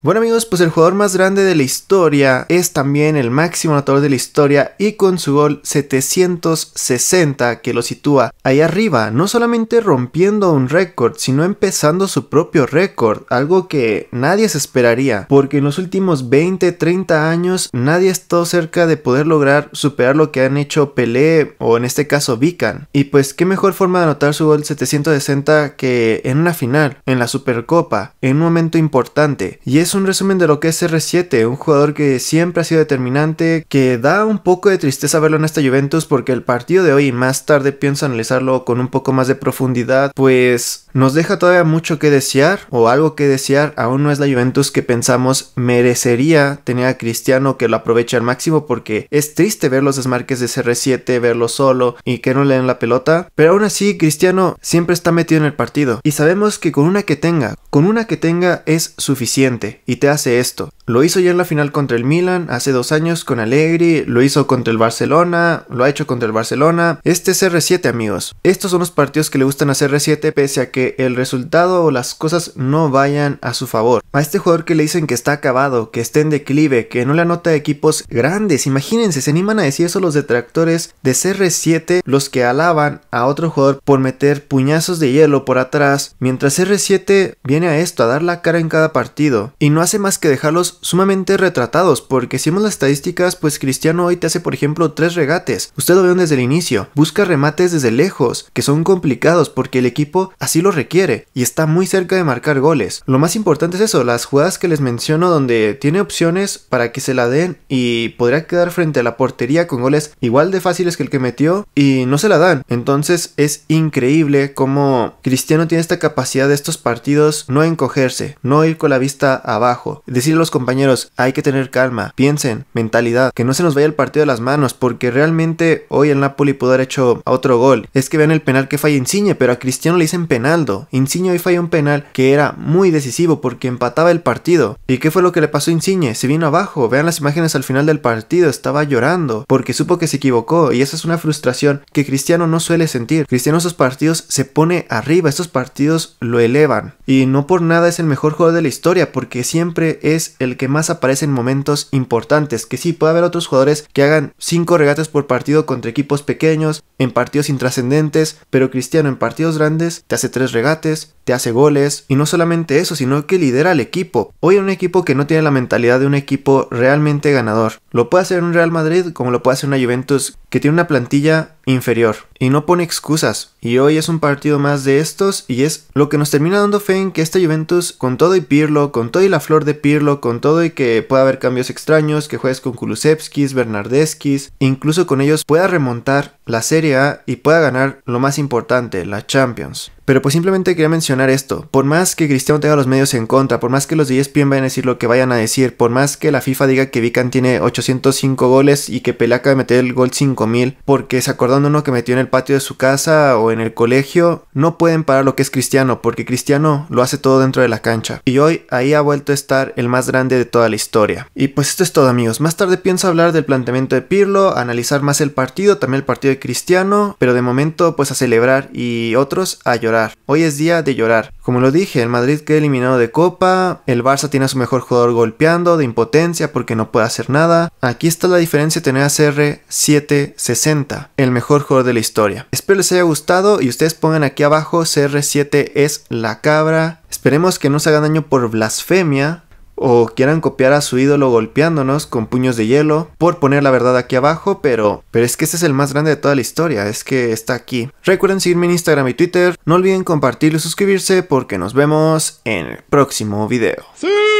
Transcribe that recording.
Bueno amigos, pues el jugador más grande de la historia es también el máximo anotador de la historia y con su gol 760 que lo sitúa ahí arriba, no solamente rompiendo un récord, sino empezando su propio récord, algo que nadie se esperaría, porque en los últimos 20, 30 años nadie está cerca de poder lograr superar lo que han hecho Pelé o en este caso Vican. Y pues qué mejor forma de anotar su gol 760 que en una final, en la Supercopa, en un momento importante. Y es es un resumen de lo que es cr 7 un jugador que siempre ha sido determinante, que da un poco de tristeza verlo en esta Juventus porque el partido de hoy y más tarde pienso analizarlo con un poco más de profundidad, pues nos deja todavía mucho que desear o algo que desear, aún no es la Juventus que pensamos merecería tener a Cristiano que lo aproveche al máximo porque es triste ver los desmarques de CR7, verlo solo y que no le den la pelota, pero aún así Cristiano siempre está metido en el partido y sabemos que con una que tenga, con una que tenga es suficiente y te hace esto. Lo hizo ya en la final contra el Milan, hace dos años con Allegri, lo hizo contra el Barcelona, lo ha hecho contra el Barcelona. Este es R7 amigos. Estos son los partidos que le gustan a cr 7 pese a que el resultado o las cosas no vayan a su favor. A este jugador que le dicen que está acabado, que está en declive, que no le anota equipos grandes. Imagínense, se animan a decir eso los detractores de CR7, los que alaban a otro jugador por meter puñazos de hielo por atrás, mientras R7 viene a esto, a dar la cara en cada partido. Y no hace más que dejarlos sumamente retratados, porque si vemos las estadísticas, pues Cristiano hoy te hace por ejemplo tres regates, usted lo ve desde el inicio, busca remates desde lejos, que son complicados porque el equipo así lo requiere y está muy cerca de marcar goles. Lo más importante es eso, las jugadas que les menciono donde tiene opciones para que se la den y podría quedar frente a la portería con goles igual de fáciles que el que metió y no se la dan. Entonces es increíble cómo Cristiano tiene esta capacidad de estos partidos no encogerse, no ir con la vista abajo decirle Decir a los compañeros, hay que tener calma, piensen, mentalidad, que no se nos vaya el partido de las manos, porque realmente hoy el Napoli pudo haber hecho otro gol. Es que vean el penal que falla Insigne, pero a Cristiano le dicen penaldo. Insigne hoy falló un penal que era muy decisivo porque empataba el partido. ¿Y qué fue lo que le pasó a Insigne? Se vino abajo, vean las imágenes al final del partido, estaba llorando porque supo que se equivocó y esa es una frustración que Cristiano no suele sentir. Cristiano esos partidos se pone arriba, estos partidos lo elevan y no por nada es el mejor jugador de la historia porque si siempre es el que más aparece en momentos importantes. Que sí, puede haber otros jugadores que hagan 5 regates por partido contra equipos pequeños, en partidos intrascendentes, pero Cristiano en partidos grandes te hace 3 regates, te hace goles y no solamente eso, sino que lidera al equipo. Hoy es un equipo que no tiene la mentalidad de un equipo realmente ganador. Lo puede hacer un Real Madrid como lo puede hacer una Juventus que tiene una plantilla inferior y no pone excusas. Y hoy es un partido más de estos y es lo que nos termina dando fe en que esta Juventus con todo y Pirlo, con todo y la flor de Pirlo, con todo y que pueda haber cambios extraños, que juegues con Kulusevskis, Bernardeskis, incluso con ellos pueda remontar la Serie A y pueda ganar lo más importante, la Champions. Pero pues simplemente quería mencionar esto. Por más que Cristiano tenga los medios en contra, por más que los de ESPN vayan a decir lo que vayan a decir, por más que la FIFA diga que Vican tiene 805 goles y que Pelé acaba de meter el gol 5000 porque se acordando uno que metió en el patio de su casa o en el colegio, no pueden parar lo que es Cristiano, porque Cristiano lo hace todo dentro de la cancha. Y hoy ahí ha vuelto a estar el más grande de toda la historia. Y pues esto es todo amigos. Más tarde pienso hablar del planteamiento de Pirlo, analizar más el partido, también el partido de Cristiano, pero de momento pues a celebrar y otros a llorar Hoy es día de llorar. Como lo dije, el Madrid queda eliminado de Copa, el Barça tiene a su mejor jugador golpeando, de impotencia porque no puede hacer nada. Aquí está la diferencia de tener a CR760, el mejor jugador de la historia. Espero les haya gustado y ustedes pongan aquí abajo CR7 es la cabra. Esperemos que no se hagan daño por blasfemia o quieran copiar a su ídolo golpeándonos con puños de hielo, por poner la verdad aquí abajo, pero, pero es que este es el más grande de toda la historia, es que está aquí. Recuerden seguirme en Instagram y Twitter, no olviden compartir y suscribirse porque nos vemos en el próximo video. ¡Sí!